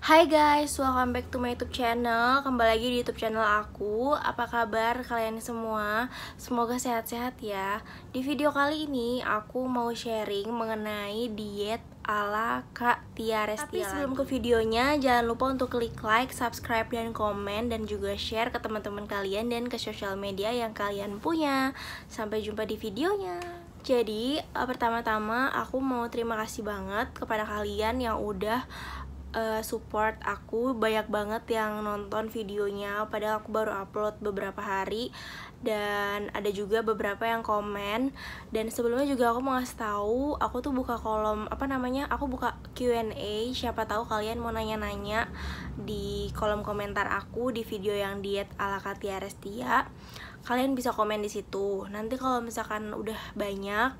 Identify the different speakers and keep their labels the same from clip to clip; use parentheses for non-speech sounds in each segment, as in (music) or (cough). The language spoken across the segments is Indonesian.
Speaker 1: Hai guys, welcome back to my YouTube channel. Kembali lagi di YouTube channel aku. Apa kabar kalian semua? Semoga sehat-sehat ya. Di video kali ini aku mau sharing mengenai diet ala Kak Tia Restianti. Tapi sebelum ke videonya, jangan lupa untuk klik like, subscribe, dan komen, dan juga share ke teman-teman kalian dan ke sosial media yang kalian punya. Sampai jumpa di videonya. Jadi, eh, pertama-tama aku mau terima kasih banget kepada kalian yang udah uh, support aku banyak banget yang nonton videonya padahal aku baru upload beberapa hari dan ada juga beberapa yang komen dan sebelumnya juga aku mau ngasih tahu aku tuh buka kolom apa namanya aku buka Q&A siapa tahu kalian mau nanya-nanya di kolom komentar aku di video yang diet ala Katia Restia kalian bisa komen di situ. Nanti kalau misalkan udah banyak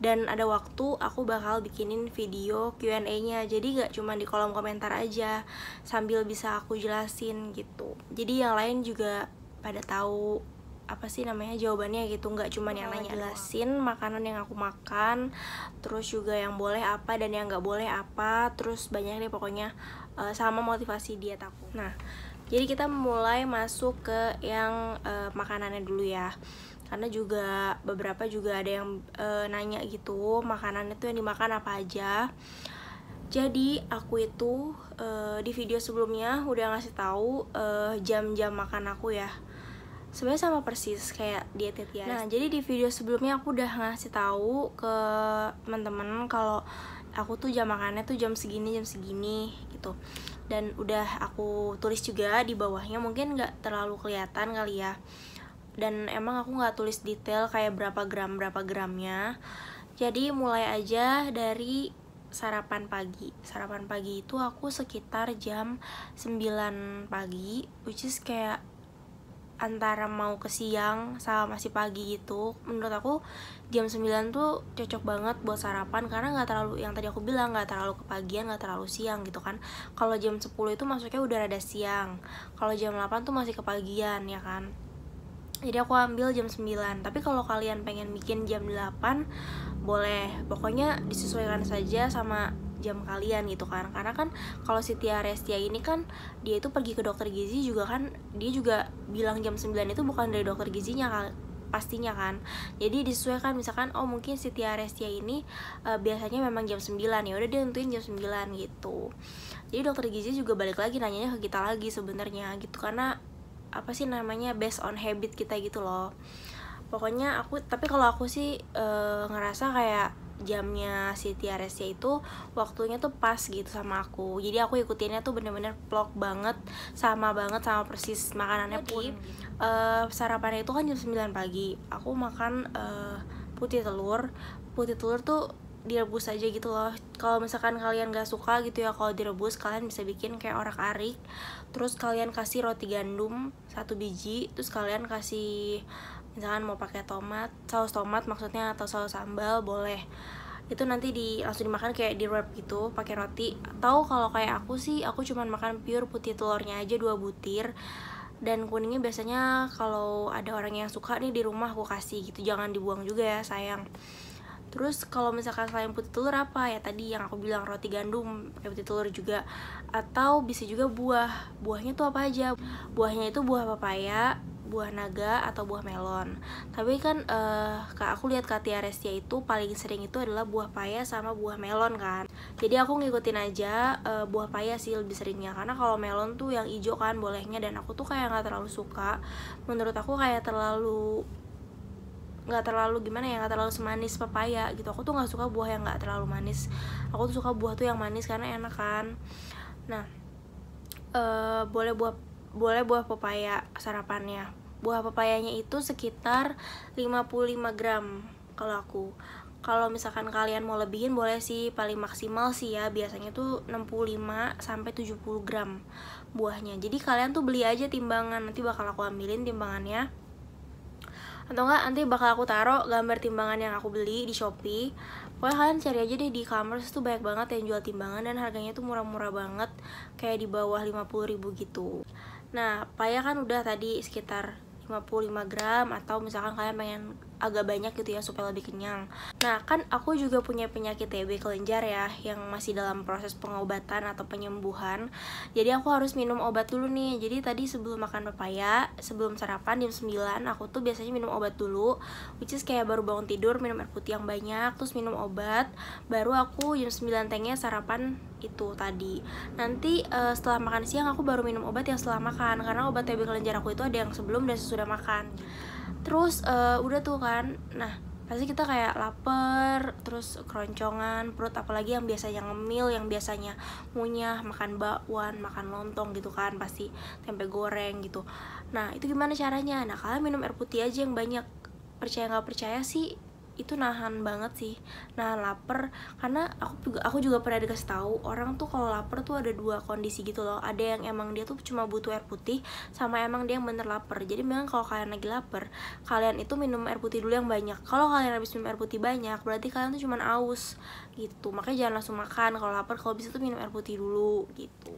Speaker 1: dan ada waktu, aku bakal bikinin video Q&A-nya. Jadi nggak cuma di kolom komentar aja, sambil bisa aku jelasin gitu. Jadi yang lain juga pada tahu apa sih namanya jawabannya gitu nggak cuma yang oh, nanya jelasin makanan yang aku makan terus juga yang boleh apa dan yang nggak boleh apa terus banyak deh pokoknya eh, sama motivasi diet aku nah jadi kita mulai masuk ke yang uh, makanannya dulu ya karena juga beberapa juga ada yang uh, nanya gitu makanan itu yang dimakan apa aja jadi aku itu uh, di video sebelumnya udah ngasih tahu uh, jam-jam makan aku ya sebenarnya sama persis kayak diet ya. Nah, jadi di video sebelumnya aku udah ngasih tahu ke teman-teman kalau aku tuh jam makannya tuh jam segini jam segini gitu dan udah aku tulis juga di bawahnya mungkin nggak terlalu kelihatan kali ya dan emang aku nggak tulis detail kayak berapa gram berapa gramnya jadi mulai aja dari sarapan pagi sarapan pagi itu aku sekitar jam 9 pagi which is kayak antara mau ke siang sama masih pagi gitu menurut aku jam 9 tuh cocok banget buat sarapan karena nggak terlalu yang tadi aku bilang nggak terlalu kepagian nggak terlalu siang gitu kan kalau jam 10 itu masuknya udah rada siang kalau jam 8 tuh masih kepagian ya kan jadi aku ambil jam 9 tapi kalau kalian pengen bikin jam 8 boleh pokoknya disesuaikan saja sama jam kalian gitu kan karena kan kalau si Tia Restia ini kan dia itu pergi ke dokter gizi juga kan dia juga bilang jam 9 itu bukan dari dokter gizinya kan pastinya kan jadi disesuaikan misalkan oh mungkin si Tia Restia ini uh, biasanya memang jam 9 ya udah dia tentuin jam 9 gitu jadi dokter gizi juga balik lagi nanyanya ke kita lagi sebenarnya gitu karena apa sih namanya based on habit kita gitu loh pokoknya aku tapi kalau aku sih uh, ngerasa kayak jamnya si Tiaresnya itu waktunya tuh pas gitu sama aku jadi aku ikutinnya tuh bener-bener vlog banget sama banget sama persis makanannya oh, pun uh, sarapannya itu kan jam 9 pagi aku makan uh, putih telur putih telur tuh direbus aja gitu loh kalau misalkan kalian gak suka gitu ya kalau direbus kalian bisa bikin kayak orak arik terus kalian kasih roti gandum satu biji terus kalian kasih misalkan mau pakai tomat saus tomat maksudnya atau saus sambal boleh itu nanti di langsung dimakan kayak di wrap gitu pakai roti atau kalau kayak aku sih aku cuman makan pure putih telurnya aja dua butir dan kuningnya biasanya kalau ada orang yang suka nih di rumah aku kasih gitu jangan dibuang juga ya sayang terus kalau misalkan selain putih telur apa ya tadi yang aku bilang roti gandum pakai putih telur juga atau bisa juga buah buahnya tuh apa aja buahnya itu buah papaya buah naga atau buah melon tapi kan uh, kak aku lihat Katia Restia itu paling sering itu adalah buah paya sama buah melon kan jadi aku ngikutin aja uh, buah paya sih lebih seringnya karena kalau melon tuh yang hijau kan bolehnya dan aku tuh kayak nggak terlalu suka menurut aku kayak terlalu nggak terlalu gimana ya nggak terlalu semanis pepaya gitu aku tuh nggak suka buah yang nggak terlalu manis aku tuh suka buah tuh yang manis karena enak kan nah uh, boleh buah boleh buah pepaya sarapannya buah pepayanya itu sekitar 55 gram kalau aku kalau misalkan kalian mau lebihin boleh sih paling maksimal sih ya biasanya tuh 65 sampai 70 gram buahnya jadi kalian tuh beli aja timbangan nanti bakal aku ambilin timbangannya atau enggak nanti bakal aku taruh gambar timbangan yang aku beli di Shopee pokoknya kalian cari aja deh di e-commerce tuh banyak banget yang jual timbangan dan harganya tuh murah-murah banget kayak di bawah 50 ribu gitu nah paya kan udah tadi sekitar 55 gram atau misalkan kalian pengen agak banyak gitu ya supaya lebih kenyang. Nah, kan aku juga punya penyakit TB kelenjar ya yang masih dalam proses pengobatan atau penyembuhan. Jadi aku harus minum obat dulu nih. Jadi tadi sebelum makan pepaya, sebelum sarapan jam 9 aku tuh biasanya minum obat dulu, which is kayak baru bangun tidur minum air putih yang banyak, terus minum obat, baru aku jam 9 tengnya sarapan itu tadi. Nanti uh, setelah makan siang aku baru minum obat yang setelah makan karena obat TB kelenjar aku itu ada yang sebelum dan sesudah makan terus uh, udah tuh kan nah pasti kita kayak lapar terus keroncongan perut apalagi yang biasanya ngemil yang biasanya munyah makan bakwan makan lontong gitu kan pasti tempe goreng gitu nah itu gimana caranya nah kalian minum air putih aja yang banyak percaya nggak percaya sih itu nahan banget sih nahan lapar karena aku juga aku juga pernah dikasih tahu orang tuh kalau lapar tuh ada dua kondisi gitu loh ada yang emang dia tuh cuma butuh air putih sama emang dia yang bener lapar jadi memang kalau kalian lagi lapar kalian itu minum air putih dulu yang banyak kalau kalian habis minum air putih banyak berarti kalian tuh cuma aus gitu makanya jangan langsung makan kalau lapar kalau bisa tuh minum air putih dulu gitu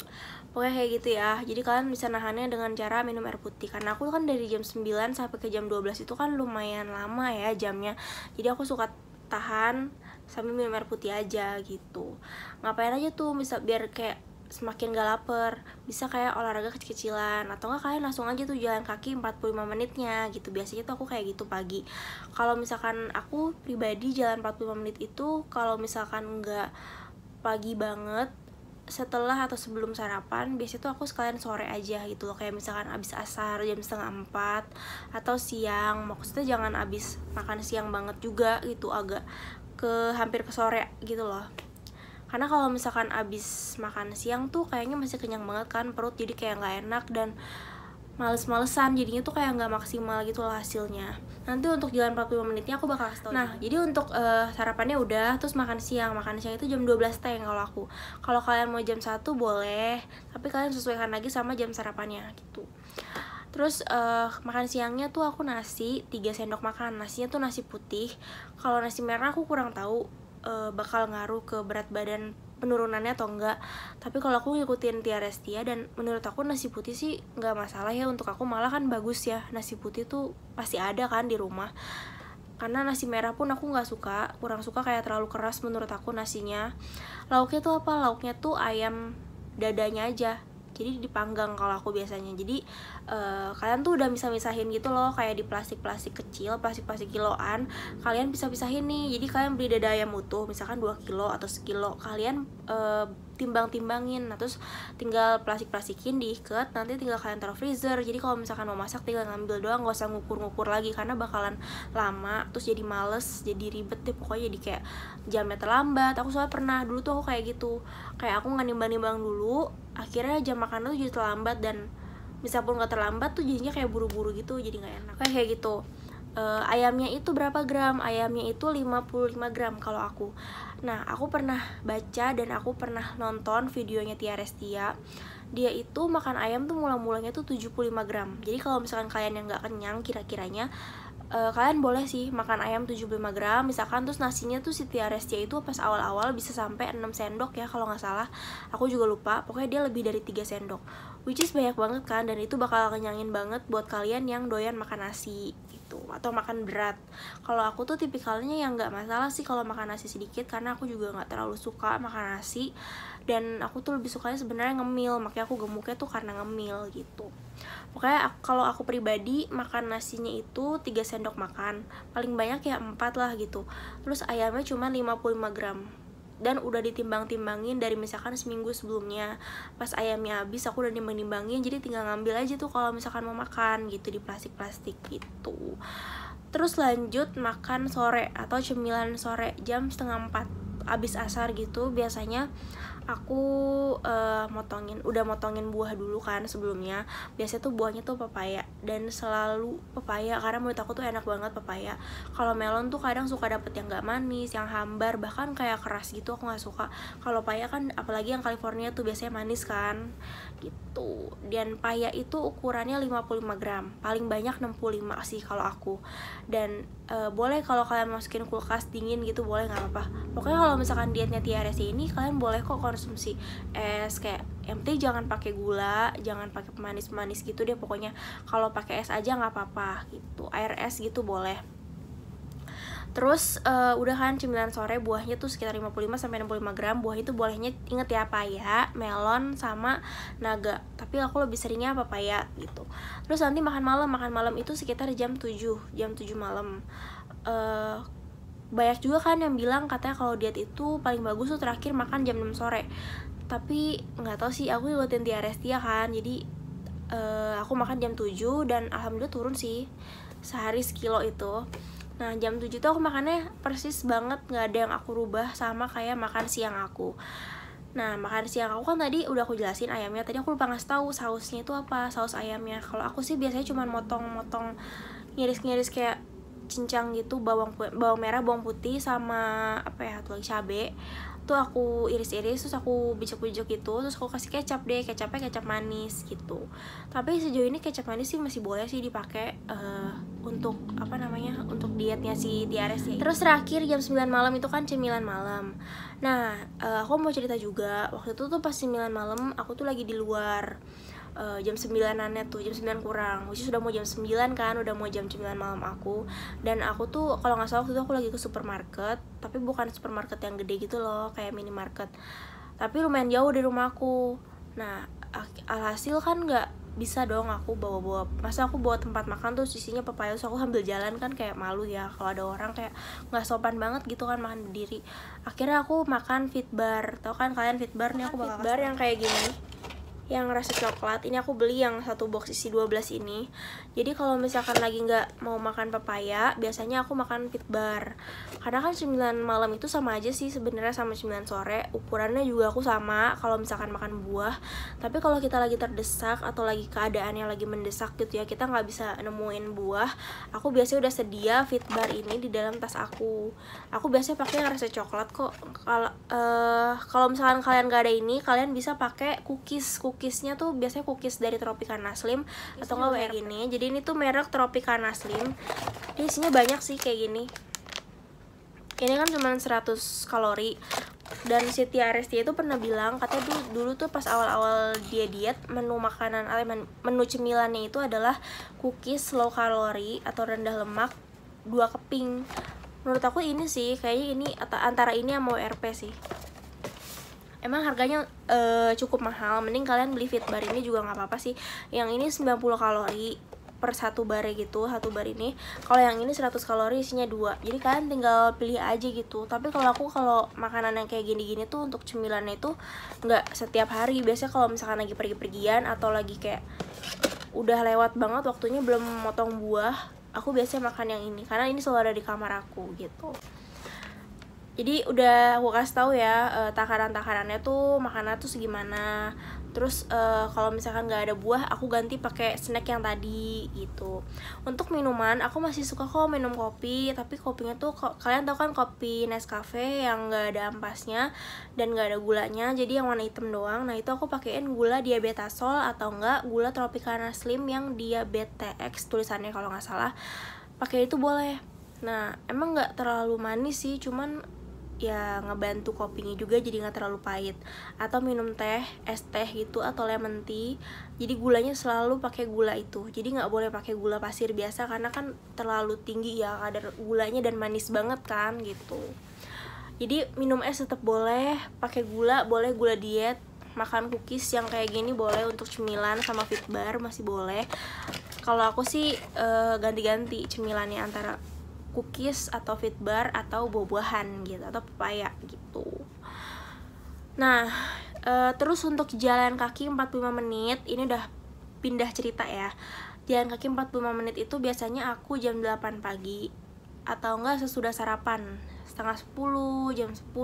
Speaker 1: Pokoknya kayak gitu ya Jadi kalian bisa nahannya dengan cara minum air putih Karena aku kan dari jam 9 sampai ke jam 12 itu kan lumayan lama ya jamnya Jadi aku suka tahan sambil minum air putih aja gitu Ngapain aja tuh bisa biar kayak semakin gak lapar bisa kayak olahraga kecil-kecilan atau enggak kalian langsung aja tuh jalan kaki 45 menitnya gitu biasanya tuh aku kayak gitu pagi kalau misalkan aku pribadi jalan 45 menit itu kalau misalkan enggak pagi banget setelah atau sebelum sarapan biasanya tuh aku sekalian sore aja gitu loh kayak misalkan abis asar jam setengah empat atau siang maksudnya jangan abis makan siang banget juga gitu agak ke hampir ke sore gitu loh karena kalau misalkan abis makan siang tuh kayaknya masih kenyang banget kan perut jadi kayak nggak enak dan males-malesan jadinya tuh kayak nggak maksimal gitu loh hasilnya nanti untuk jalan 45 menitnya aku bakal kasih nah jadi untuk uh, sarapannya udah terus makan siang makan siang itu jam 12 teng kalau aku kalau kalian mau jam 1 boleh tapi kalian sesuaikan lagi sama jam sarapannya gitu Terus uh, makan siangnya tuh aku nasi 3 sendok makan. Nasinya tuh nasi putih. Kalau nasi merah aku kurang tahu uh, bakal ngaruh ke berat badan penurunannya atau enggak tapi kalau aku ngikutin Tia Restia dan menurut aku nasi putih sih nggak masalah ya untuk aku malah kan bagus ya nasi putih tuh pasti ada kan di rumah karena nasi merah pun aku nggak suka kurang suka kayak terlalu keras menurut aku nasinya lauknya tuh apa lauknya tuh ayam dadanya aja jadi dipanggang kalau aku biasanya jadi uh, kalian tuh udah bisa misahin gitu loh kayak di plastik-plastik kecil plastik-plastik kiloan kalian bisa pisahin nih jadi kalian beli dada ayam utuh misalkan 2 kilo atau sekilo kalian uh, timbang-timbangin nah terus tinggal plastik-plastikin diikat nanti tinggal kalian taruh freezer jadi kalau misalkan mau masak tinggal ngambil doang gak usah ngukur-ngukur lagi karena bakalan lama terus jadi males jadi ribet deh pokoknya jadi kayak jamnya terlambat aku soalnya pernah dulu tuh aku kayak gitu kayak aku nggak nimbang-nimbang dulu akhirnya jam makanan tuh jadi terlambat dan misal pun nggak terlambat tuh jadinya kayak buru-buru gitu jadi nggak enak kayak kayak gitu uh, ayamnya itu berapa gram ayamnya itu 55 gram kalau aku nah aku pernah baca dan aku pernah nonton videonya Tia Restia dia itu makan ayam tuh mula-mulanya tuh 75 gram jadi kalau misalkan kalian yang nggak kenyang kira-kiranya uh, kalian boleh sih makan ayam 75 gram misalkan terus nasinya tuh si Restia itu pas awal-awal bisa sampai 6 sendok ya kalau nggak salah aku juga lupa pokoknya dia lebih dari 3 sendok which is banyak banget kan dan itu bakal kenyangin banget buat kalian yang doyan makan nasi gitu atau makan berat kalau aku tuh tipikalnya yang nggak masalah sih kalau makan nasi sedikit karena aku juga nggak terlalu suka makan nasi dan aku tuh lebih sukanya sebenarnya ngemil makanya aku gemuknya tuh karena ngemil gitu pokoknya aku, kalau aku pribadi makan nasinya itu 3 sendok makan paling banyak ya 4 lah gitu terus ayamnya cuma 55 gram dan udah ditimbang-timbangin dari misalkan seminggu sebelumnya pas ayamnya habis aku udah nimbang jadi tinggal ngambil aja tuh kalau misalkan mau makan gitu di plastik-plastik gitu terus lanjut makan sore atau cemilan sore jam setengah empat abis asar gitu biasanya aku uh, motongin udah motongin buah dulu kan sebelumnya biasanya tuh buahnya tuh pepaya dan selalu pepaya karena menurut aku tuh enak banget pepaya kalau melon tuh kadang suka dapet yang gak manis yang hambar bahkan kayak keras gitu aku nggak suka kalau paya kan apalagi yang California tuh biasanya manis kan gitu dan paya itu ukurannya 55 gram paling banyak 65 sih kalau aku dan uh, boleh kalau kalian masukin kulkas dingin gitu boleh nggak apa-apa pokoknya kalau misalkan dietnya TRC ini kalian boleh kok konsumsi es kayak MT jangan pakai gula jangan pakai pemanis-pemanis gitu deh pokoknya kalau pakai es aja nggak apa-apa gitu air es gitu boleh Terus uh, eh, udah kan cemilan sore buahnya tuh sekitar 55 sampai 65 gram. Buah itu bolehnya inget ya apa ya melon sama naga. Tapi aku lebih seringnya papaya gitu. Terus nanti makan malam, makan malam itu sekitar jam 7, jam 7 malam. Uh, banyak juga kan yang bilang katanya kalau diet itu paling bagus tuh terakhir makan jam 6 sore. Tapi nggak tahu sih aku ngikutin Tiarestia kan. Jadi uh, aku makan jam 7 dan alhamdulillah turun sih sehari sekilo itu Nah jam 7 tuh aku makannya persis banget nggak ada yang aku rubah sama kayak makan siang aku Nah makan siang aku kan tadi udah aku jelasin ayamnya Tadi aku lupa ngasih tahu sausnya itu apa saus ayamnya Kalau aku sih biasanya cuma motong-motong ngiris-ngiris kayak cincang gitu bawang bawang merah bawang putih sama apa ya tulang lagi tuh aku iris-iris terus aku bijak-bijak gitu terus aku kasih kecap deh kecapnya kecap manis gitu tapi sejauh ini kecap manis sih masih boleh sih dipakai uh, untuk apa namanya untuk dietnya si tiara ya. sih terus terakhir jam 9 malam itu kan cemilan malam nah uh, aku mau cerita juga waktu itu tuh pas cemilan malam aku tuh lagi di luar uh, jam 9-annya tuh jam 9 kurang which is mau jam 9 kan udah mau jam 9 malam aku dan aku tuh kalau nggak salah waktu itu aku lagi ke supermarket tapi bukan supermarket yang gede gitu loh kayak minimarket tapi lumayan jauh dari rumahku nah alhasil kan nggak bisa dong aku bawa-bawa masa aku bawa tempat makan tuh sisinya pepaya terus aku sambil jalan kan kayak malu ya kalau ada orang kayak nggak sopan banget gitu kan makan berdiri akhirnya aku makan fit bar, tau kan kalian fit bar nih aku bakal bar yang kayak gini yang rasa coklat ini aku beli yang satu box isi 12 ini jadi kalau misalkan lagi nggak mau makan pepaya biasanya aku makan fit bar karena kan 9 malam itu sama aja sih sebenarnya sama 9 sore ukurannya juga aku sama kalau misalkan makan buah tapi kalau kita lagi terdesak atau lagi keadaannya lagi mendesak gitu ya kita nggak bisa nemuin buah aku biasanya udah sedia fit bar ini di dalam tas aku aku biasanya pakai yang rasa coklat kok kalau uh, eh, kalau misalkan kalian gak ada ini kalian bisa pakai cookies cookiesnya tuh biasanya cookies dari Tropicana Slim Isinya atau enggak kayak gini jadi ini tuh merek Tropicana Slim ini isinya banyak sih kayak gini ini kan cuma 100 kalori dan Siti Arestia itu pernah bilang katanya dulu, dulu tuh pas awal-awal dia diet menu makanan eh, menu cemilannya itu adalah cookies low kalori atau rendah lemak dua keping menurut aku ini sih kayaknya ini antara ini yang mau RP sih emang harganya uh, cukup mahal mending kalian beli fit bar ini juga nggak apa-apa sih yang ini 90 kalori per satu bar gitu satu bar ini kalau yang ini 100 kalori isinya dua jadi kalian tinggal pilih aja gitu tapi kalau aku kalau makanan yang kayak gini-gini tuh untuk cemilan itu nggak setiap hari biasanya kalau misalkan lagi pergi-pergian atau lagi kayak udah lewat banget waktunya belum motong buah aku biasanya makan yang ini karena ini selalu ada di kamar aku gitu jadi udah aku kasih tahu ya uh, eh, takaran takarannya tuh makanan tuh segimana terus uh, kalau misalkan nggak ada buah aku ganti pakai snack yang tadi gitu untuk minuman aku masih suka kok minum kopi tapi kopinya tuh ko kalian tau kan kopi Nescafe yang nggak ada ampasnya dan nggak ada gulanya jadi yang warna hitam doang nah itu aku pakein gula diabetasol atau enggak gula Tropicana Slim yang diabetex tulisannya kalau nggak salah pakai itu boleh nah emang nggak terlalu manis sih cuman ya ngebantu kopinya juga jadi nggak terlalu pahit atau minum teh es teh gitu atau lemon tea jadi gulanya selalu pakai gula itu jadi nggak boleh pakai gula pasir biasa karena kan terlalu tinggi ya kadar gulanya dan manis banget kan gitu jadi minum es tetap boleh pakai gula boleh gula diet makan cookies yang kayak gini boleh untuk cemilan sama fit bar masih boleh kalau aku sih eh, ganti-ganti cemilannya antara cookies atau fit bar atau buah-buahan gitu atau pepaya gitu nah e, terus untuk jalan kaki 45 menit ini udah pindah cerita ya jalan kaki 45 menit itu biasanya aku jam 8 pagi atau enggak sesudah sarapan setengah 10, jam 10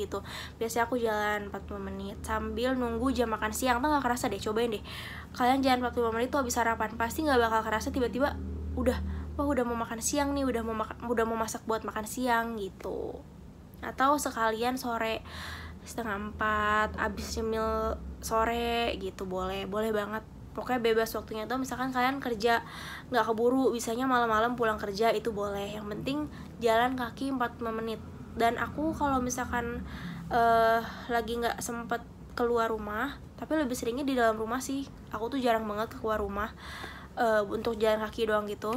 Speaker 1: gitu biasanya aku jalan 45 menit sambil nunggu jam makan siang tuh gak kerasa deh cobain deh kalian jalan 45 menit tuh habis sarapan pasti nggak bakal kerasa tiba-tiba udah wah oh, udah mau makan siang nih udah mau makan udah mau masak buat makan siang gitu atau sekalian sore setengah empat abis nyemil sore gitu boleh boleh banget pokoknya bebas waktunya tuh misalkan kalian kerja nggak keburu bisanya malam-malam pulang kerja itu boleh yang penting jalan kaki 45 menit dan aku kalau misalkan uh, lagi nggak sempet keluar rumah tapi lebih seringnya di dalam rumah sih aku tuh jarang banget keluar rumah uh, untuk jalan kaki doang gitu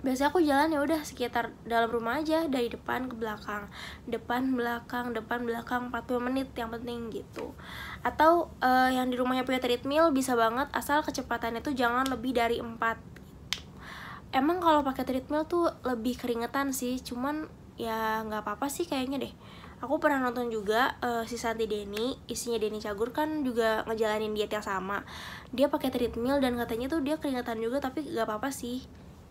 Speaker 1: biasanya aku jalan ya udah sekitar dalam rumah aja dari depan ke belakang depan belakang depan belakang 40 menit yang penting gitu atau uh, yang di rumahnya punya treadmill bisa banget asal kecepatannya tuh jangan lebih dari 4 emang kalau pakai treadmill tuh lebih keringetan sih cuman ya nggak apa-apa sih kayaknya deh aku pernah nonton juga uh, si Santi Denny isinya Denny Cagur kan juga ngejalanin diet yang sama dia pakai treadmill dan katanya tuh dia keringetan juga tapi nggak apa-apa sih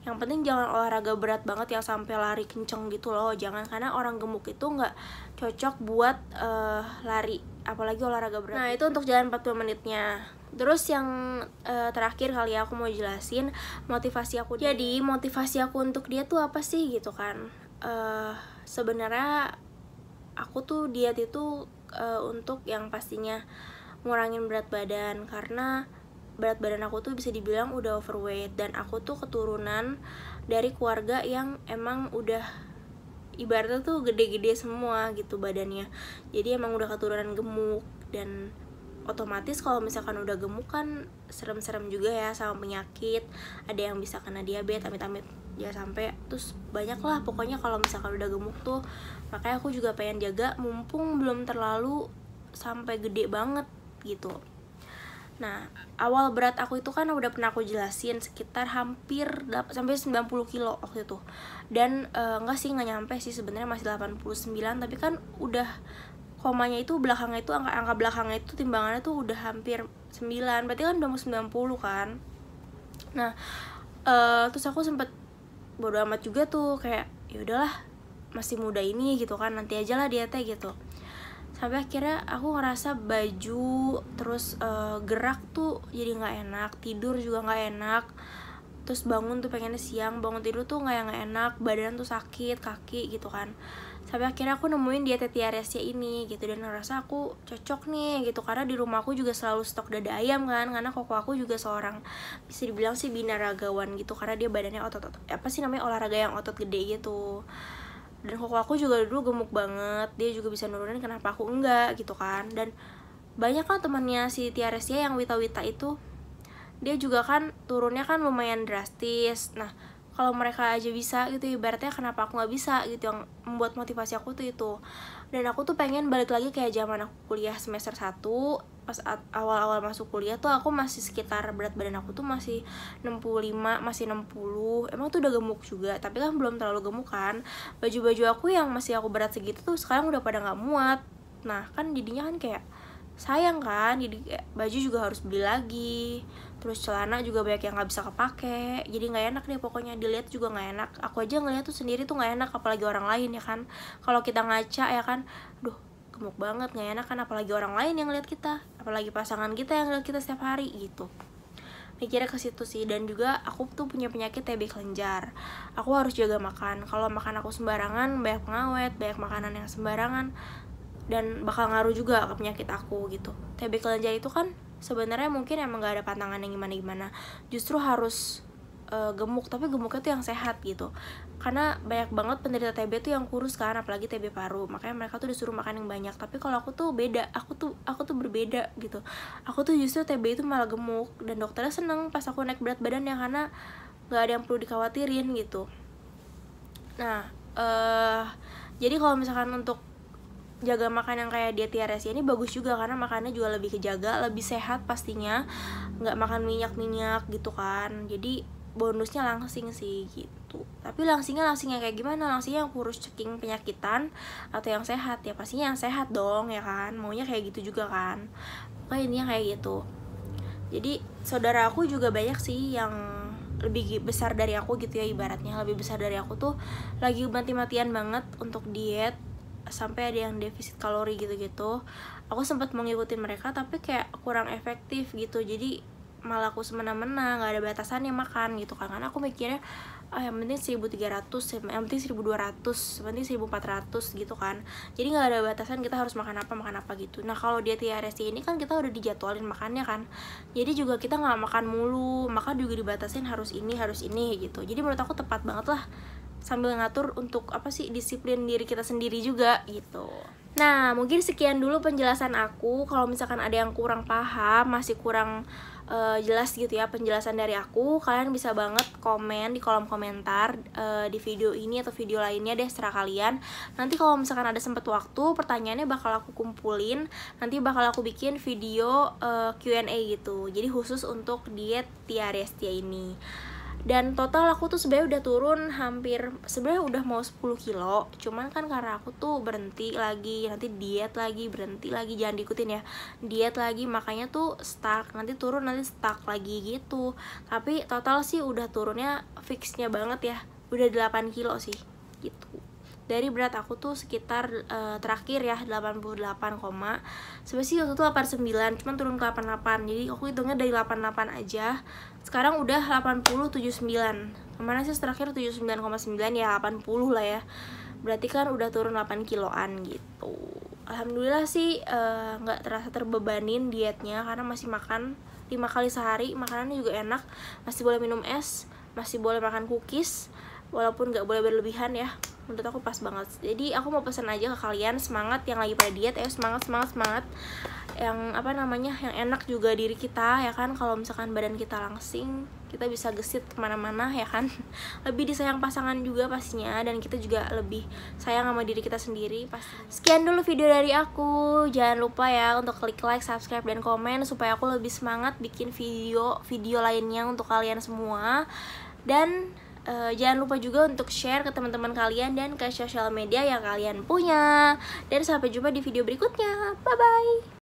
Speaker 1: yang penting jangan olahraga berat banget yang sampai lari kenceng gitu loh jangan karena orang gemuk itu nggak cocok buat uh, lari apalagi olahraga berat nah itu untuk jalan 40 menitnya terus yang uh, terakhir kali aku mau jelasin motivasi aku jadi motivasi aku untuk dia tuh apa sih gitu kan uh, sebenarnya aku tuh diet itu uh, untuk yang pastinya ngurangin berat badan karena berat badan aku tuh bisa dibilang udah overweight dan aku tuh keturunan dari keluarga yang emang udah ibaratnya tuh gede-gede semua gitu badannya jadi emang udah keturunan gemuk dan otomatis kalau misalkan udah gemuk kan serem-serem juga ya sama penyakit ada yang bisa kena diabetes amit-amit ya sampai terus banyak lah pokoknya kalau misalkan udah gemuk tuh makanya aku juga pengen jaga mumpung belum terlalu sampai gede banget gitu Nah, awal berat aku itu kan udah pernah aku jelasin sekitar hampir 8, sampai 90 kilo waktu itu. Dan e, eh, enggak sih nggak nyampe sih sebenarnya masih 89 tapi kan udah komanya itu belakangnya itu angka angka belakangnya itu timbangannya tuh udah hampir 9. Berarti kan udah mau 90 kan. Nah, uh, terus aku sempet bodo amat juga tuh kayak ya udahlah masih muda ini gitu kan nanti aja lah dietnya gitu sampai akhirnya aku ngerasa baju terus uh, gerak tuh jadi nggak enak tidur juga nggak enak terus bangun tuh pengennya siang bangun tidur tuh nggak nggak enak badan tuh sakit kaki gitu kan sampai akhirnya aku nemuin dia tiaresnya ini gitu dan ngerasa aku cocok nih gitu karena di rumah aku juga selalu stok dada ayam kan karena koko aku juga seorang bisa dibilang sih binaragawan gitu karena dia badannya otot-otot apa sih namanya olahraga yang otot gede gitu dan koko aku juga dulu gemuk banget dia juga bisa nurunin kenapa aku enggak gitu kan dan banyak kan temannya si Tiaresia yang wita-wita itu dia juga kan turunnya kan lumayan drastis nah kalau mereka aja bisa gitu ibaratnya kenapa aku nggak bisa gitu yang membuat motivasi aku tuh itu dan aku tuh pengen balik lagi kayak zaman aku kuliah semester 1 pas awal-awal masuk kuliah tuh aku masih sekitar berat badan aku tuh masih 65 masih 60 emang tuh udah gemuk juga tapi kan belum terlalu gemuk kan baju-baju aku yang masih aku berat segitu tuh sekarang udah pada gak muat nah kan jadinya kan kayak sayang kan jadi baju juga harus beli lagi terus celana juga banyak yang nggak bisa kepake jadi nggak enak nih pokoknya dilihat juga nggak enak aku aja ngeliat tuh sendiri tuh nggak enak apalagi orang lain ya kan kalau kita ngaca ya kan duh gemuk banget nggak enak kan apalagi orang lain yang ngeliat kita apalagi pasangan kita yang ngeliat kita setiap hari gitu mikirnya ke situ sih dan juga aku tuh punya penyakit TB kelenjar aku harus jaga makan kalau makan aku sembarangan banyak pengawet banyak makanan yang sembarangan dan bakal ngaruh juga ke penyakit aku gitu TB kelenjar itu kan sebenarnya mungkin emang gak ada pantangan yang gimana gimana justru harus uh, gemuk tapi gemuknya tuh yang sehat gitu karena banyak banget penderita TB tuh yang kurus kan apalagi TB paru makanya mereka tuh disuruh makan yang banyak tapi kalau aku tuh beda aku tuh aku tuh berbeda gitu aku tuh justru TB itu malah gemuk dan dokternya seneng pas aku naik berat badan ya karena nggak ada yang perlu dikhawatirin gitu nah uh, jadi kalau misalkan untuk jaga makan yang kayak diet TRS ini bagus juga karena makannya juga lebih kejaga, lebih sehat pastinya, nggak makan minyak-minyak gitu kan. Jadi bonusnya langsing sih gitu. Tapi langsingnya langsingnya kayak gimana? Langsingnya yang kurus ceking penyakitan atau yang sehat ya pastinya yang sehat dong ya kan. Maunya kayak gitu juga kan. Pokoknya ini kayak gitu. Jadi saudara aku juga banyak sih yang lebih besar dari aku gitu ya ibaratnya lebih besar dari aku tuh lagi mati-matian banget untuk diet sampai ada yang defisit kalori gitu-gitu aku sempat mengikuti mereka tapi kayak kurang efektif gitu jadi malah aku semena-mena nggak ada batasan yang makan gitu kan karena aku mikirnya oh, yang penting 1300 yang penting 1200 yang penting 1400 gitu kan jadi nggak ada batasan kita harus makan apa makan apa gitu nah kalau dia TRS ini kan kita udah dijadwalin makannya kan jadi juga kita nggak makan mulu maka juga dibatasin harus ini harus ini gitu jadi menurut aku tepat banget lah sambil ngatur untuk apa sih disiplin diri kita sendiri juga gitu. Nah, mungkin sekian dulu penjelasan aku. Kalau misalkan ada yang kurang paham, masih kurang uh, jelas gitu ya penjelasan dari aku, kalian bisa banget komen di kolom komentar uh, di video ini atau video lainnya deh setelah kalian. Nanti kalau misalkan ada sempat waktu, pertanyaannya bakal aku kumpulin, nanti bakal aku bikin video uh, eh, Q&A gitu. Jadi khusus untuk diet Tiarestia ini dan total aku tuh sebenarnya udah turun hampir sebenarnya udah mau 10 kilo cuman kan karena aku tuh berhenti lagi nanti diet lagi berhenti lagi jangan diikutin ya diet lagi makanya tuh stuck nanti turun nanti stuck lagi gitu tapi total sih udah turunnya fixnya banget ya udah 8 kilo sih gitu dari berat aku tuh sekitar uh, terakhir ya 88, sebenarnya waktu itu 89 cuman turun ke 88 jadi aku hitungnya dari 88 aja sekarang udah 8079 kemana sih terakhir 79,9 ya 80 lah ya berarti kan udah turun 8 kiloan gitu alhamdulillah sih eh, nggak uh, terasa terbebanin dietnya karena masih makan lima kali sehari makanannya juga enak masih boleh minum es masih boleh makan cookies walaupun nggak boleh berlebihan ya menurut aku pas banget jadi aku mau pesan aja ke kalian semangat yang lagi pada diet ayo semangat semangat semangat yang apa namanya yang enak juga diri kita ya kan kalau misalkan badan kita langsing kita bisa gesit kemana-mana ya kan (laughs) lebih disayang pasangan juga pastinya dan kita juga lebih sayang sama diri kita sendiri pasti sekian dulu video dari aku jangan lupa ya untuk klik like subscribe dan komen supaya aku lebih semangat bikin video video lainnya untuk kalian semua dan Uh, jangan lupa juga untuk share ke teman-teman kalian dan ke sosial media yang kalian punya. Dan sampai jumpa di video berikutnya. Bye bye.